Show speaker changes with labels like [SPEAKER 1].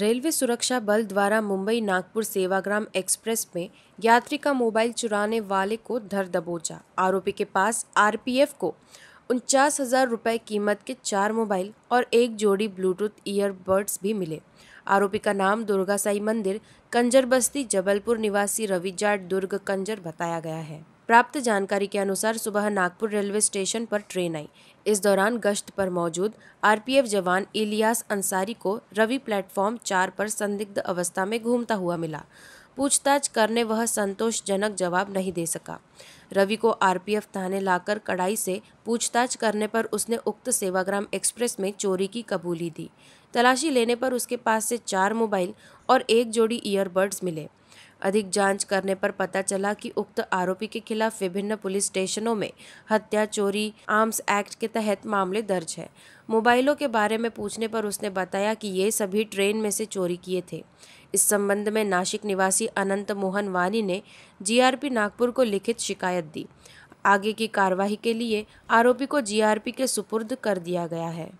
[SPEAKER 1] railway सुरक्षा बल द्वारा मुंबई नागपुर सेवाग्राम एक्सप्रेस में यात्री का मोबाइल चुराने वाले को धर दबोचा आरोपी के पास आरपीएफ को उनचास हज़ार रुपये कीमत के चार मोबाइल और एक जोड़ी ब्लूटूथ ईयरबड्स भी मिले आरोपी का नाम दुर्गा साई मंदिर कंजर बस्ती जबलपुर निवासी रवि जाट दुर्ग कंजर बताया गया है प्राप्त जानकारी के अनुसार सुबह नागपुर रेलवे स्टेशन पर ट्रेन आई इस दौरान गश्त पर मौजूद आरपीएफ जवान इलियास अंसारी को रवि प्लेटफॉर्म चार पर संदिग्ध अवस्था में घूमता हुआ मिला पूछताछ करने वह संतोषजनक जवाब नहीं दे सका रवि को आरपीएफ थाने लाकर कड़ाई से पूछताछ करने पर उसने उक्त सेवाग्राम एक्सप्रेस में चोरी की कबूली दी तलाशी लेने पर उसके पास से चार मोबाइल और एक जोड़ी ईयरबड्स मिले अधिक जांच करने पर पता चला कि उक्त आरोपी के खिलाफ विभिन्न पुलिस स्टेशनों में हत्या चोरी आर्म्स एक्ट के तहत मामले दर्ज है मोबाइलों के बारे में पूछने पर उसने बताया कि ये सभी ट्रेन में से चोरी किए थे इस संबंध में नासिक निवासी अनंत मोहन वानी ने जीआरपी नागपुर को लिखित शिकायत दी आगे की कार्यवाही के लिए आरोपी को जीआरपी के सुपुर्द कर दिया गया है